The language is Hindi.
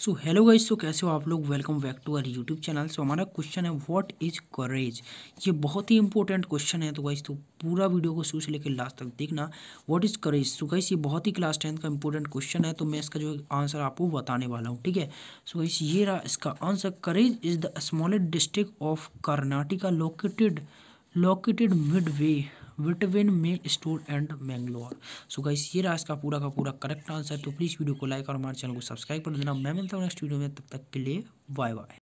सो हेलो गाइज सो कैसे हो आप लोग welcome back to our YouTube channel so हमारा क्वेश्चन है व्हाट इज़ करेज ये बहुत ही इंपॉर्टेंट क्वेश्चन है तो गाइज तो पूरा वीडियो को शुरू से लेकर लास्ट तक देखना what is Coorg so guys ये बहुत ही क्लास टेंथ का इंपॉर्टेंट क्वेश्चन है तो मैं इसका जो आंसर आपको बताने वाला हूँ ठीक है सो गाइस ये रहा इसका answer Coorg is the smallest district of Karnataka located located mid way between Mysore and Mangalore so guys ये रहा इसका पूरा का पूरा करेक्ट आंसर तो प्लीज़ वीडियो को लाइक और हमारे चैनल को सब्सक्राइब कर देना मैं मिलता हूँ नेक्स्ट वीडियो में तब तक के लिए बाय बाय